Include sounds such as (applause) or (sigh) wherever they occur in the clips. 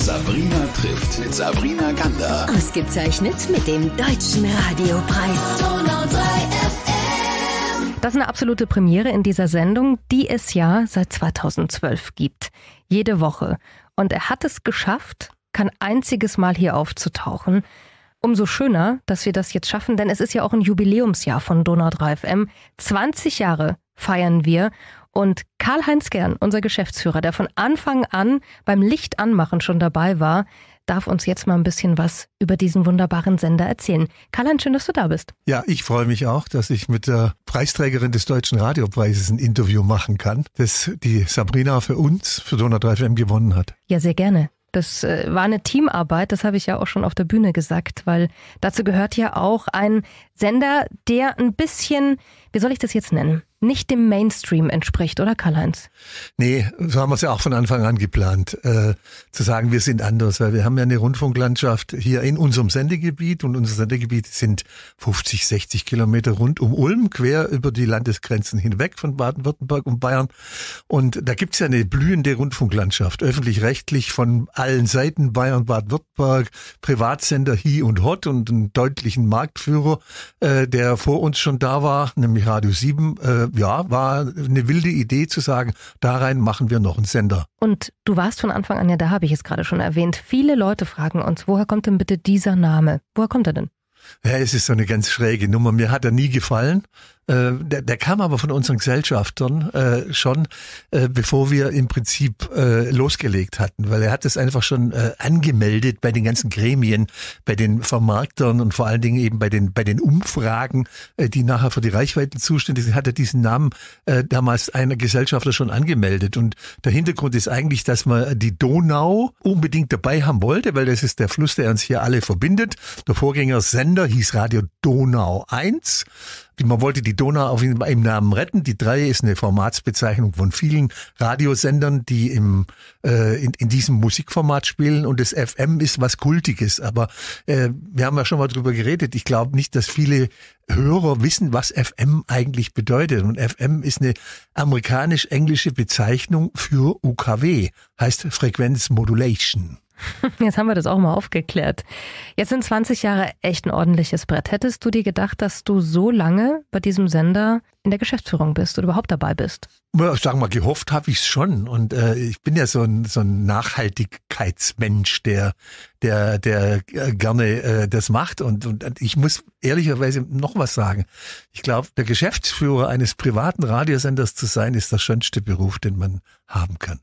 Sabrina trifft mit Sabrina Gander. Ausgezeichnet mit dem Deutschen Radiopreis. Donau 3 FM. Das ist eine absolute Premiere in dieser Sendung, die es ja seit 2012 gibt. Jede Woche. Und er hat es geschafft, kein einziges Mal hier aufzutauchen. Umso schöner, dass wir das jetzt schaffen, denn es ist ja auch ein Jubiläumsjahr von Donau 3 FM. 20 Jahre feiern wir. Und Karl-Heinz Gern, unser Geschäftsführer, der von Anfang an beim Lichtanmachen schon dabei war, darf uns jetzt mal ein bisschen was über diesen wunderbaren Sender erzählen. Karl-Heinz, schön, dass du da bist. Ja, ich freue mich auch, dass ich mit der Preisträgerin des Deutschen Radiopreises ein Interview machen kann, das die Sabrina für uns, für Donner 3 FM gewonnen hat. Ja, sehr gerne. Das äh, war eine Teamarbeit, das habe ich ja auch schon auf der Bühne gesagt, weil dazu gehört ja auch ein Sender, der ein bisschen, wie soll ich das jetzt nennen? nicht dem Mainstream entspricht, oder Karl-Heinz? Nee, so haben wir es ja auch von Anfang an geplant, äh, zu sagen, wir sind anders, weil wir haben ja eine Rundfunklandschaft hier in unserem Sendegebiet und unser Sendegebiet sind 50, 60 Kilometer rund um Ulm, quer über die Landesgrenzen hinweg von Baden-Württemberg und Bayern. Und da gibt es ja eine blühende Rundfunklandschaft, öffentlich-rechtlich von allen Seiten, Bayern, Baden-Württemberg, Privatsender Hi und Hot und einen deutlichen Marktführer, äh, der vor uns schon da war, nämlich Radio 7, äh, ja, war eine wilde Idee zu sagen, da rein machen wir noch einen Sender. Und du warst von Anfang an ja da, habe ich es gerade schon erwähnt. Viele Leute fragen uns, woher kommt denn bitte dieser Name? Woher kommt er denn? Ja, es ist so eine ganz schräge Nummer. Mir hat er nie gefallen. Äh, der, der, kam aber von unseren Gesellschaftern äh, schon, äh, bevor wir im Prinzip äh, losgelegt hatten, weil er hat es einfach schon äh, angemeldet bei den ganzen Gremien, bei den Vermarktern und vor allen Dingen eben bei den bei den Umfragen, äh, die nachher für die Reichweiten zuständig sind, hat er diesen Namen äh, damals einer Gesellschafter schon angemeldet. Und der Hintergrund ist eigentlich, dass man die Donau unbedingt dabei haben wollte, weil das ist der Fluss, der uns hier alle verbindet. Der Vorgängersender hieß Radio Donau 1 man wollte die Donau auf im Namen retten. Die drei ist eine Formatsbezeichnung von vielen Radiosendern, die im, äh, in, in diesem Musikformat spielen. Und das FM ist was Kultiges. Aber äh, wir haben ja schon mal drüber geredet. Ich glaube nicht, dass viele Hörer wissen, was FM eigentlich bedeutet. Und FM ist eine amerikanisch-englische Bezeichnung für UKW, heißt Frequenz Modulation. Jetzt haben wir das auch mal aufgeklärt. Jetzt sind 20 Jahre echt ein ordentliches Brett. Hättest du dir gedacht, dass du so lange bei diesem Sender in der Geschäftsführung bist oder überhaupt dabei bist? Ja, sagen mal, gehofft habe ich es schon. Und äh, ich bin ja so ein, so ein Nachhaltigkeitsmensch, der, der, der äh, gerne äh, das macht. Und, und ich muss ehrlicherweise noch was sagen. Ich glaube, der Geschäftsführer eines privaten Radiosenders zu sein, ist der schönste Beruf, den man haben kann.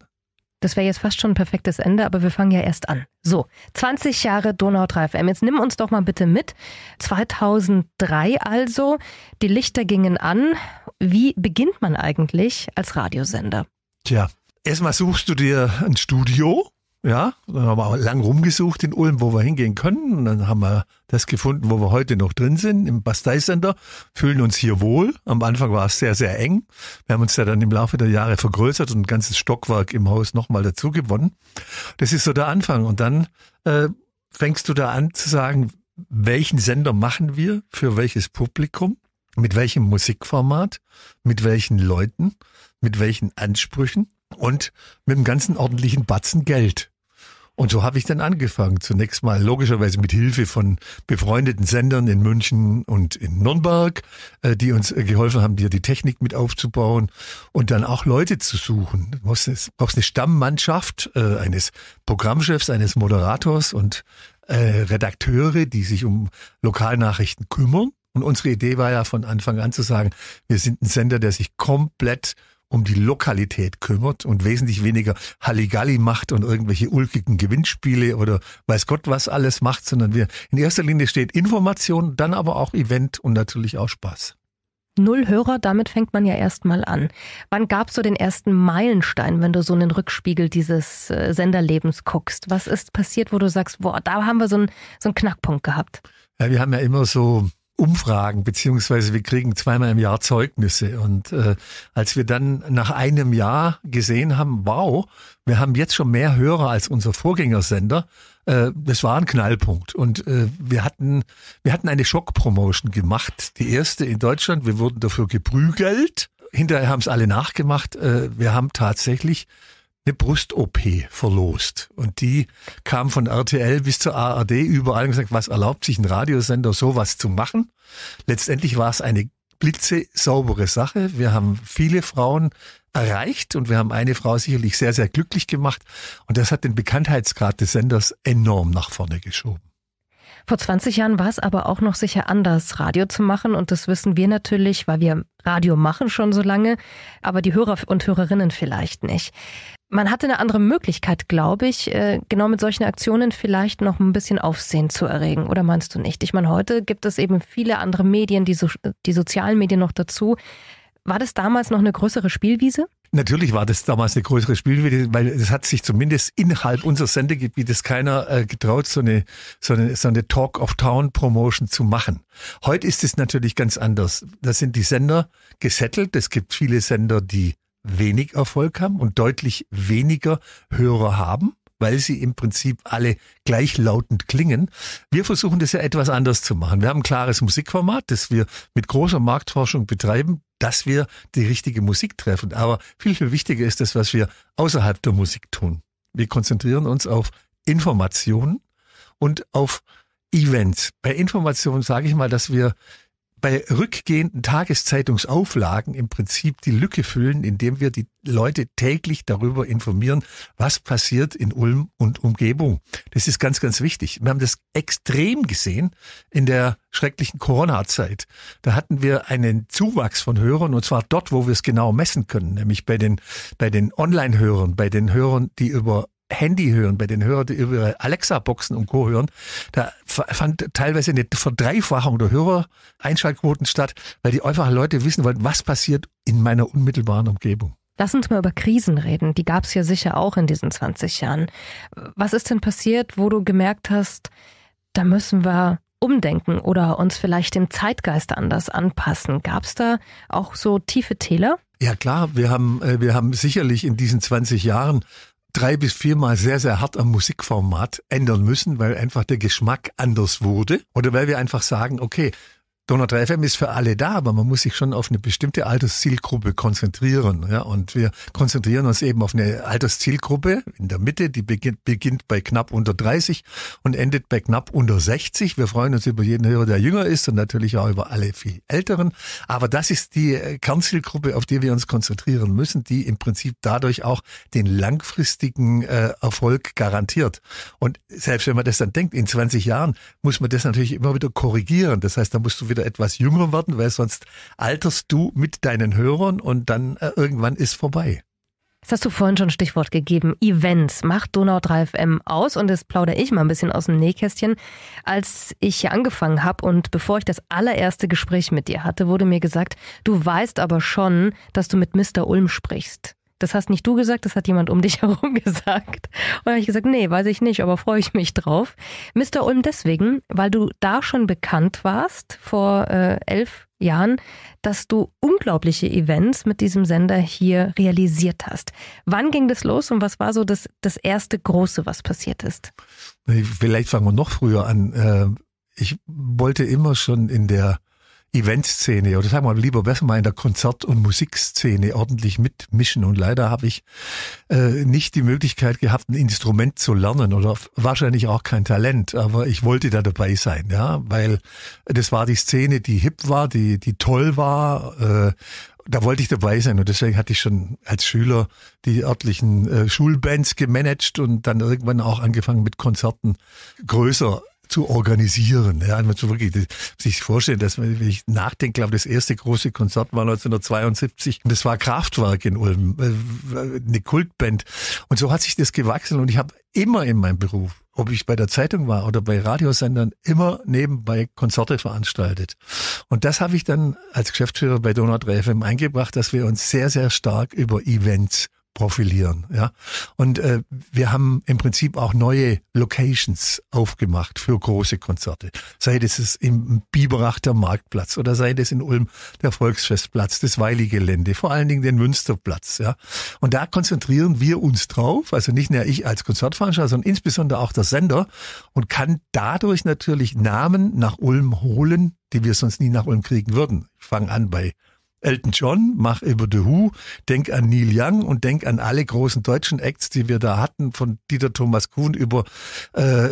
Das wäre jetzt fast schon ein perfektes Ende, aber wir fangen ja erst an. So, 20 Jahre Donau 3FM. Jetzt nimm uns doch mal bitte mit. 2003 also, die Lichter gingen an. Wie beginnt man eigentlich als Radiosender? Tja, erstmal suchst du dir ein Studio ja, dann haben wir auch lang rumgesucht in Ulm, wo wir hingehen können. Und dann haben wir das gefunden, wo wir heute noch drin sind, im Bastei-Center. Fühlen uns hier wohl. Am Anfang war es sehr, sehr eng. Wir haben uns ja dann im Laufe der Jahre vergrößert und ein ganzes Stockwerk im Haus nochmal dazu gewonnen. Das ist so der Anfang. Und dann äh, fängst du da an zu sagen, welchen Sender machen wir, für welches Publikum, mit welchem Musikformat, mit welchen Leuten, mit welchen Ansprüchen und mit einem ganzen ordentlichen Batzen Geld. Und so habe ich dann angefangen. Zunächst mal logischerweise mit Hilfe von befreundeten Sendern in München und in Nürnberg, äh, die uns äh, geholfen haben, dir die Technik mit aufzubauen und dann auch Leute zu suchen. Du brauchst eine Stammmannschaft äh, eines Programmchefs, eines Moderators und äh, Redakteure, die sich um Lokalnachrichten kümmern. Und unsere Idee war ja von Anfang an zu sagen, wir sind ein Sender, der sich komplett um die Lokalität kümmert und wesentlich weniger Halligalli macht und irgendwelche ulkigen Gewinnspiele oder weiß Gott was alles macht, sondern wir in erster Linie steht Information, dann aber auch Event und natürlich auch Spaß. Null Hörer, damit fängt man ja erstmal an. Wann gab so den ersten Meilenstein, wenn du so einen Rückspiegel dieses äh, Senderlebens guckst? Was ist passiert, wo du sagst, boah, da haben wir so einen, so einen Knackpunkt gehabt? Ja, wir haben ja immer so Umfragen, beziehungsweise wir kriegen zweimal im Jahr Zeugnisse. Und äh, als wir dann nach einem Jahr gesehen haben, wow, wir haben jetzt schon mehr Hörer als unser Vorgängersender, äh, das war ein Knallpunkt. Und äh, wir hatten, wir hatten eine Schockpromotion gemacht, die erste in Deutschland. Wir wurden dafür geprügelt. Hinterher haben es alle nachgemacht. Äh, wir haben tatsächlich eine Brust-OP verlost. Und die kam von RTL bis zur ARD überall und gesagt, was erlaubt sich ein Radiosender sowas zu machen? Letztendlich war es eine blitzesaubere Sache. Wir haben viele Frauen erreicht und wir haben eine Frau sicherlich sehr, sehr glücklich gemacht. Und das hat den Bekanntheitsgrad des Senders enorm nach vorne geschoben. Vor 20 Jahren war es aber auch noch sicher anders, Radio zu machen. Und das wissen wir natürlich, weil wir Radio machen schon so lange, aber die Hörer und Hörerinnen vielleicht nicht man hatte eine andere Möglichkeit, glaube ich, äh, genau mit solchen Aktionen vielleicht noch ein bisschen Aufsehen zu erregen. Oder meinst du nicht? Ich meine, heute gibt es eben viele andere Medien, die, so, die sozialen Medien noch dazu. War das damals noch eine größere Spielwiese? Natürlich war das damals eine größere Spielwiese, weil es hat sich zumindest innerhalb unseres Sendegebietes keiner äh, getraut, so eine, so, eine, so eine Talk of Town Promotion zu machen. Heute ist es natürlich ganz anders. Da sind die Sender gesettelt. Es gibt viele Sender, die wenig Erfolg haben und deutlich weniger Hörer haben, weil sie im Prinzip alle gleichlautend klingen. Wir versuchen das ja etwas anders zu machen. Wir haben ein klares Musikformat, das wir mit großer Marktforschung betreiben, dass wir die richtige Musik treffen. Aber viel, viel wichtiger ist das, was wir außerhalb der Musik tun. Wir konzentrieren uns auf Informationen und auf Events. Bei Informationen sage ich mal, dass wir bei rückgehenden Tageszeitungsauflagen im Prinzip die Lücke füllen, indem wir die Leute täglich darüber informieren, was passiert in Ulm und Umgebung. Das ist ganz, ganz wichtig. Wir haben das extrem gesehen in der schrecklichen Corona-Zeit. Da hatten wir einen Zuwachs von Hörern und zwar dort, wo wir es genau messen können, nämlich bei den, bei den Online-Hörern, bei den Hörern, die über Handy hören, bei den Hörern, die über Alexa-Boxen und Co. hören, da fand teilweise eine Verdreifachung der Hörer-Einschaltquoten statt, weil die einfach Leute wissen wollten, was passiert in meiner unmittelbaren Umgebung. Lass uns mal über Krisen reden. Die gab es ja sicher auch in diesen 20 Jahren. Was ist denn passiert, wo du gemerkt hast, da müssen wir umdenken oder uns vielleicht dem Zeitgeist anders anpassen? Gab es da auch so tiefe Täler? Ja klar, wir haben, äh, wir haben sicherlich in diesen 20 Jahren drei bis viermal sehr, sehr hart am Musikformat ändern müssen, weil einfach der Geschmack anders wurde oder weil wir einfach sagen, okay, Donau FM ist für alle da, aber man muss sich schon auf eine bestimmte Alterszielgruppe konzentrieren. Ja? Und wir konzentrieren uns eben auf eine Alterszielgruppe in der Mitte, die beginnt, beginnt bei knapp unter 30 und endet bei knapp unter 60. Wir freuen uns über jeden Hörer, der jünger ist und natürlich auch über alle viel Älteren. Aber das ist die äh, Kernzielgruppe, auf die wir uns konzentrieren müssen, die im Prinzip dadurch auch den langfristigen äh, Erfolg garantiert. Und selbst wenn man das dann denkt, in 20 Jahren muss man das natürlich immer wieder korrigieren. Das heißt, da musst du wieder wieder etwas jünger werden, weil sonst alterst du mit deinen Hörern und dann äh, irgendwann ist vorbei. Das hast du vorhin schon Stichwort gegeben. Events macht Donau 3FM aus und das plaudere ich mal ein bisschen aus dem Nähkästchen. Als ich hier angefangen habe und bevor ich das allererste Gespräch mit dir hatte, wurde mir gesagt, du weißt aber schon, dass du mit Mr. Ulm sprichst. Das hast nicht du gesagt, das hat jemand um dich (laughs) herum gesagt. Und dann habe ich gesagt, nee, weiß ich nicht, aber freue ich mich drauf. Mr. Ulm deswegen, weil du da schon bekannt warst vor äh, elf Jahren, dass du unglaubliche Events mit diesem Sender hier realisiert hast. Wann ging das los und was war so das, das erste Große, was passiert ist? Vielleicht fangen wir noch früher an. Äh, ich wollte immer schon in der Eventszene oder sagen wir lieber besser mal in der Konzert- und Musikszene ordentlich mitmischen. Und leider habe ich äh, nicht die Möglichkeit gehabt, ein Instrument zu lernen oder wahrscheinlich auch kein Talent, aber ich wollte da dabei sein, ja, weil das war die Szene, die hip war, die, die toll war. Äh, da wollte ich dabei sein und deswegen hatte ich schon als Schüler die örtlichen äh, Schulbands gemanagt und dann irgendwann auch angefangen mit Konzerten größer zu organisieren. Ja, man zu wirklich sich vorstellen, dass man, wenn ich nachdenke, glaube das erste große Konzert war 1972 und das war Kraftwerk in Ulm, äh, eine Kultband. Und so hat sich das gewachsen und ich habe immer in meinem Beruf, ob ich bei der Zeitung war oder bei Radiosendern, immer nebenbei Konzerte veranstaltet. Und das habe ich dann als Geschäftsführer bei Donau 3 FM eingebracht, dass wir uns sehr, sehr stark über Events profilieren. Ja? Und äh, wir haben im Prinzip auch neue Locations aufgemacht für große Konzerte. Sei das es im Biberach der Marktplatz oder sei das in Ulm der Volksfestplatz, das Weilige-Gelände, vor allen Dingen den Münsterplatz. Ja? Und da konzentrieren wir uns drauf, also nicht nur ich als Konzertveranstalter, sondern insbesondere auch der Sender und kann dadurch natürlich Namen nach Ulm holen, die wir sonst nie nach Ulm kriegen würden. Ich fange an bei Elton John, mach über The Who, denk an Neil Young und denk an alle großen deutschen Acts, die wir da hatten, von Dieter Thomas Kuhn über, äh,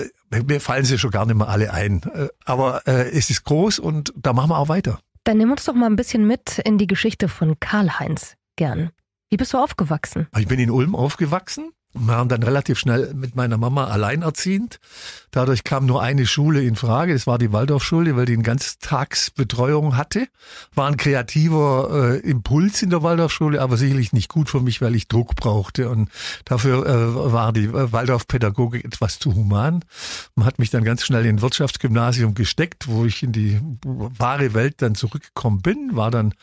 mir fallen sie schon gar nicht mehr alle ein. Äh, aber äh, es ist groß und da machen wir auch weiter. Dann nimm uns doch mal ein bisschen mit in die Geschichte von Karl-Heinz, gern. Wie bist du aufgewachsen? Ich bin in Ulm aufgewachsen wir waren dann relativ schnell mit meiner Mama alleinerziehend. Dadurch kam nur eine Schule in Frage, das war die Waldorfschule, weil die einen Ganztagsbetreuung hatte. War ein kreativer äh, Impuls in der Waldorfschule, aber sicherlich nicht gut für mich, weil ich Druck brauchte. Und dafür äh, war die äh, Waldorfpädagogik etwas zu human. Man hat mich dann ganz schnell in ein Wirtschaftsgymnasium gesteckt, wo ich in die wahre Welt dann zurückgekommen bin. War dann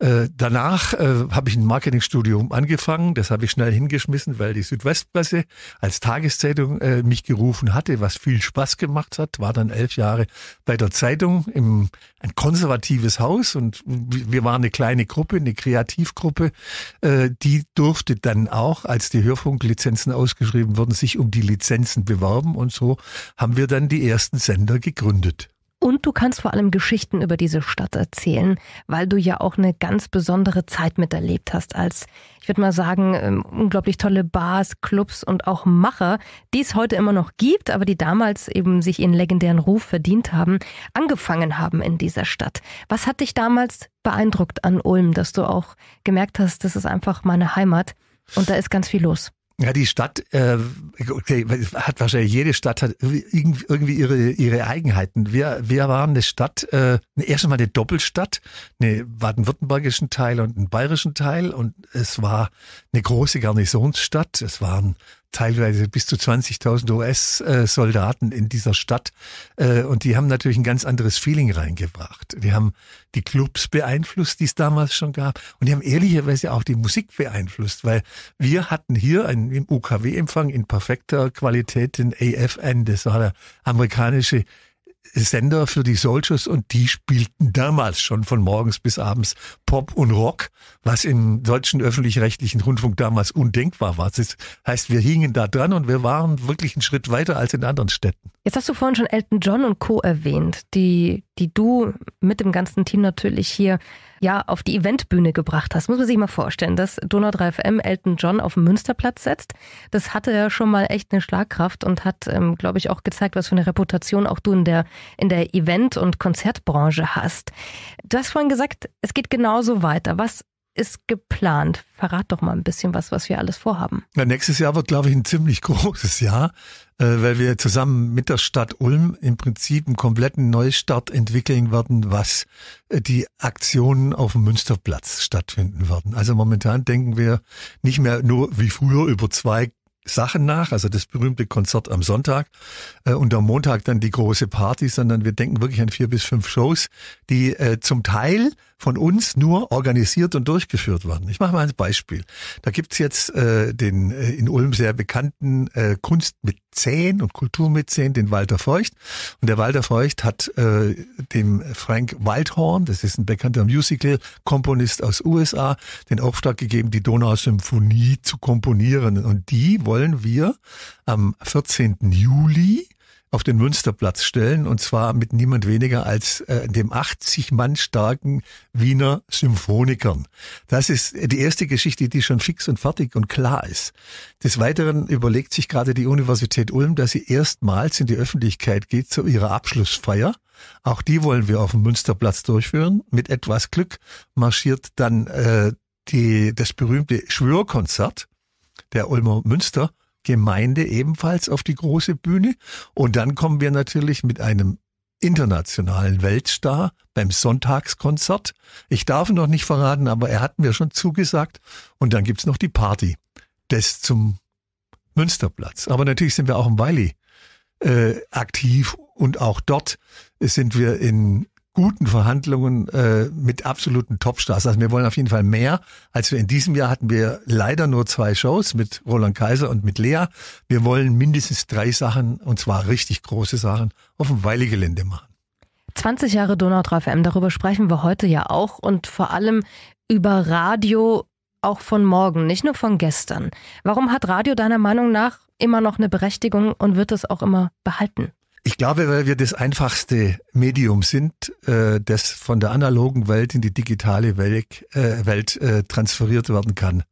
äh, danach, äh, habe ich ein Marketingstudium angefangen, das habe ich schnell hingeschmissen, weil die Südwest Festpresse als Tageszeitung äh, mich gerufen hatte, was viel Spaß gemacht hat, war dann elf Jahre bei der Zeitung im ein konservatives Haus und wir waren eine kleine Gruppe, eine Kreativgruppe, äh, die durfte dann auch, als die Hörfunklizenzen ausgeschrieben wurden, sich um die Lizenzen bewerben und so haben wir dann die ersten Sender gegründet. Und du kannst vor allem Geschichten über diese Stadt erzählen, weil du ja auch eine ganz besondere Zeit miterlebt hast als, ich würde mal sagen, ähm, unglaublich tolle Bars, Clubs und auch Macher, die es heute immer noch gibt, aber die damals eben sich ihren legendären Ruf verdient haben, angefangen haben in dieser Stadt. Was hat dich damals beeindruckt an Ulm, dass du auch gemerkt hast, das ist einfach meine Heimat und da ist ganz viel los? Ja, die Stadt äh, okay, hat wahrscheinlich jede Stadt hat irgendwie ihre ihre Eigenheiten. Wir wir waren eine Stadt, äh, erst einmal eine Doppelstadt, eine baden-württembergischen Teil und einen bayerischen Teil und es war eine große Garnisonsstadt. Es waren teilweise bis zu 20.000 US-Soldaten in dieser Stadt. Äh, und die haben natürlich ein ganz anderes Feeling reingebracht. Die haben die Clubs beeinflusst, die es damals schon gab. Und die haben ehrlicherweise auch die Musik beeinflusst, weil wir hatten hier einen UKW-Empfang in perfekter Qualität, den AFN, das war der amerikanische Sender für die Soldiers und die spielten damals schon von morgens bis abends Pop und Rock, was im deutschen öffentlich-rechtlichen Rundfunk damals undenkbar war. Das heißt, wir hingen da dran und wir waren wirklich einen Schritt weiter als in anderen Städten. Jetzt hast du vorhin schon Elton John und Co. erwähnt, die die du mit dem ganzen Team natürlich hier ja auf die Eventbühne gebracht hast. Muss man sich mal vorstellen, dass Donau 3FM Elton John auf den Münsterplatz setzt. Das hatte ja schon mal echt eine Schlagkraft und hat, ähm, glaube ich, auch gezeigt, was für eine Reputation auch du in der, in der Event- und Konzertbranche hast. Du hast vorhin gesagt, es geht genauso weiter. Was ist geplant? Verrat doch mal ein bisschen was, was wir alles vorhaben. Ja, nächstes Jahr wird, glaube ich, ein ziemlich (laughs) großes Jahr, äh, weil wir zusammen mit der Stadt Ulm im Prinzip einen kompletten Neustart entwickeln werden, was äh, die Aktionen auf dem Münsterplatz stattfinden werden. Also momentan denken wir nicht mehr nur wie früher über zwei Sachen nach, also das berühmte Konzert am Sonntag äh, und am Montag dann die große Party, sondern wir denken wirklich an vier bis fünf Shows, die äh, zum Teil von uns nur organisiert und durchgeführt worden. Ich mache mal ein Beispiel. Da gibt's jetzt äh, den äh, in Ulm sehr bekannten äh, Kunst mit Zehn und Kultur mit Zehn, den Walter Feucht. Und der Walter Feucht hat äh, dem Frank Waldhorn, das ist ein bekannter Musical-Komponist aus USA, den Auftrag gegeben, die Donausymphonie zu komponieren. Und die wollen wir am 14. Juli auf den Münsterplatz stellen und zwar mit niemand weniger als äh, dem 80 Mann starken Wiener Symphonikern. Das ist die erste Geschichte, die schon fix und fertig und klar ist. Des Weiteren überlegt sich gerade die Universität Ulm, dass sie erstmals in die Öffentlichkeit geht zu ihrer Abschlussfeier. Auch die wollen wir auf dem Münsterplatz durchführen. Mit etwas Glück marschiert dann äh, die, das berühmte Schwörkonzert der Ulmer Münster Gemeinde ebenfalls auf die große Bühne. Und dann kommen wir natürlich mit einem internationalen Weltstar beim Sonntagskonzert. Ich darf ihn noch nicht verraten, aber er hat mir schon zugesagt. Und dann gibt's noch die Party. Das zum Münsterplatz. Aber natürlich sind wir auch im Weili äh, aktiv und auch dort sind wir in guten Verhandlungen äh, mit absoluten Topstars. Also wir wollen auf jeden Fall mehr, als wir in diesem Jahr hatten. Wir leider nur zwei Shows mit Roland Kaiser und mit Lea. Wir wollen mindestens drei Sachen, und zwar richtig große Sachen, auf dem Weilegelände machen. 20 Jahre Donau 3 FM, darüber sprechen wir heute ja auch und vor allem über Radio auch von morgen, nicht nur von gestern. Warum hat Radio deiner Meinung nach immer noch eine Berechtigung und wird es auch immer behalten? Ich glaube, weil wir das einfachste Medium sind, äh, das von der analogen Welt in die digitale Welt, äh, Welt äh, transferiert werden kann.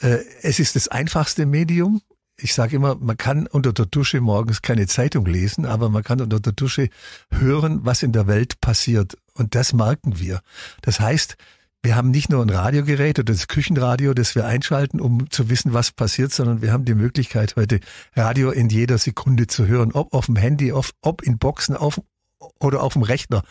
Äh, es ist das einfachste Medium. Ich sage immer, man kann unter der Dusche morgens keine Zeitung lesen, aber man kann unter der Dusche hören, was in der Welt passiert. Und das merken wir. Das heißt, wir haben nicht nur ein Radiogerät oder das Küchenradio, das wir einschalten, um zu wissen, was passiert, sondern wir haben die Möglichkeit, heute Radio in jeder Sekunde zu hören, ob auf dem Handy, ob, ob in Boxen, auf, oder auf dem Rechner.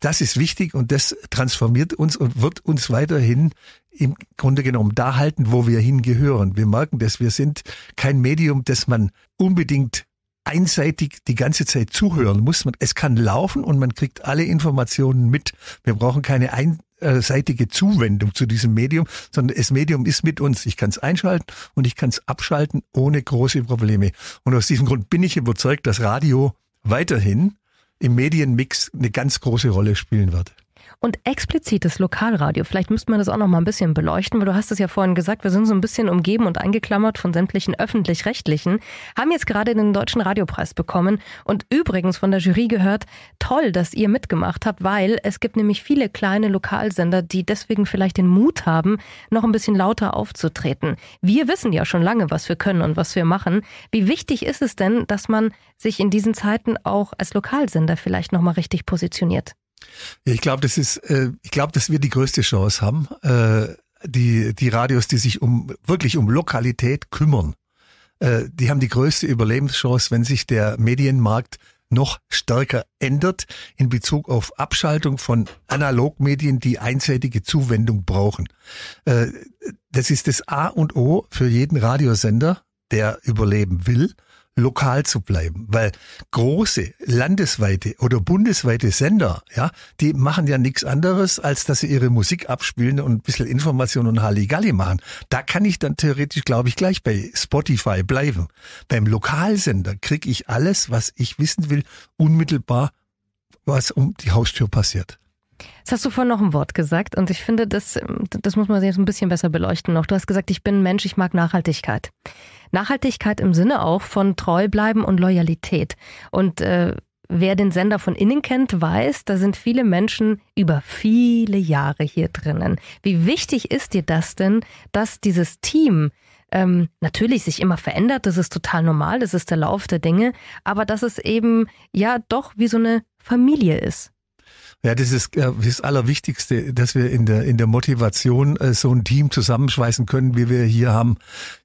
Das ist wichtig und das transformiert uns und wird uns weiterhin im Grunde genommen da halten, wo wir hingehören. Wir merken, dass wir sind kein Medium, das man unbedingt einseitig die ganze Zeit zuhören muss. es kann laufen und man kriegt alle Informationen mit. Wir brauchen keine ein, äh, seitige Zuwendung zu diesem Medium, sondern das Medium ist mit uns. Ich kann es einschalten und ich kann es abschalten ohne große Probleme. Und aus diesem Grund bin ich überzeugt, dass Radio weiterhin im Medienmix eine ganz große Rolle spielen wird und explizites Lokalradio. Vielleicht müsste man das auch noch mal ein bisschen beleuchten, weil du hast es ja vorhin gesagt, wir sind so ein bisschen umgeben und eingeklammert von sämtlichen öffentlich-rechtlichen, haben jetzt gerade den Deutschen Radiopreis bekommen und übrigens von der Jury gehört, toll, dass ihr mitgemacht habt, weil es gibt nämlich viele kleine Lokalsender, die deswegen vielleicht den Mut haben, noch ein bisschen lauter aufzutreten. Wir wissen ja schon lange, was wir können und was wir machen. Wie wichtig ist es denn, dass man sich in diesen Zeiten auch als Lokalsender vielleicht noch mal richtig positioniert? Ich glaube, das ist, äh, ich glaube, dass wir die größte Chance haben. Äh, die, die Radios, die sich um wirklich um Lokalität kümmern, äh, die haben die größte Überlebenschance, wenn sich der Medienmarkt noch stärker ändert in Bezug auf Abschaltung von Analogmedien, die einseitige Zuwendung brauchen. Äh, das ist das A und O für jeden Radiosender, der überleben will lokal zu bleiben, weil große landesweite oder bundesweite Sender, ja, die machen ja nichts anderes, als dass sie ihre Musik abspielen und ein bisschen Information und Halligalli machen. Da kann ich dann theoretisch, glaube ich, gleich bei Spotify bleiben. Beim Lokalsender kriege ich alles, was ich wissen will, unmittelbar, was um die Haustür passiert. Das hast du vorhin noch ein Wort gesagt und ich finde, das, ähm, das muss man jetzt ein bisschen besser beleuchten noch. Du hast gesagt, ich bin Mensch, ich mag Nachhaltigkeit. Nachhaltigkeit im Sinne auch von treu bleiben und Loyalität. Und äh, wer den Sender von innen kennt, weiß, da sind viele Menschen über viele Jahre hier drinnen. Wie wichtig ist dir das denn, dass dieses Team ähm, natürlich sich immer verändert, das ist total normal, das ist der Lauf der Dinge, aber dass es eben ja doch wie so eine Familie ist? Ja, das ist äh, das Allerwichtigste, dass wir in der, in der Motivation äh, so ein Team zusammenschweißen können, wie wir hier haben.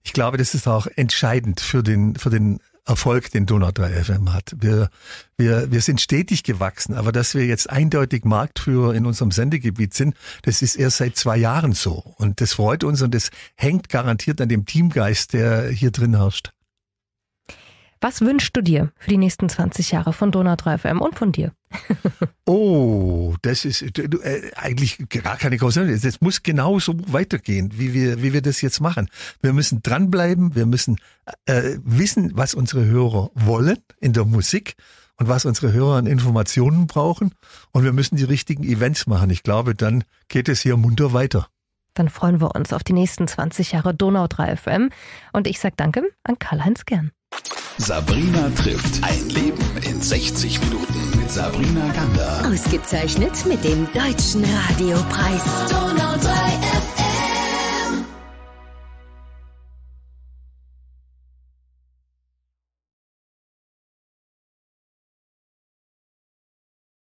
Ich glaube, das ist auch entscheidend für den, für den Erfolg, den Donau 3 FM hat. Wir, wir, wir sind stetig gewachsen, aber dass wir jetzt eindeutig Marktführer in unserem Sendegebiet sind, das ist erst seit zwei Jahren so. Und das freut uns und das hängt garantiert an dem Teamgeist, der hier drin herrscht. Was wünschst du dir für die nächsten 20 Jahre von Donau 3FM und von dir? (laughs) oh, das ist äh, eigentlich gar keine große. Es muss genau so weitergehen, wie wir, wie wir das jetzt machen. Wir müssen dranbleiben, wir müssen äh, äh, wissen, was unsere Hörer wollen in der Musik und was unsere Hörer an Informationen brauchen. Und wir müssen die richtigen Events machen. Ich glaube, dann geht es hier munter weiter. Dann freuen wir uns auf die nächsten 20 Jahre Donau 3 FM. Und ich sage Danke an Karl-Heinz Gern. Sabrina trifft. Ein Leben in 60 Minuten mit Sabrina Gander. Ausgezeichnet mit dem Deutschen Radiopreis. Donau 3.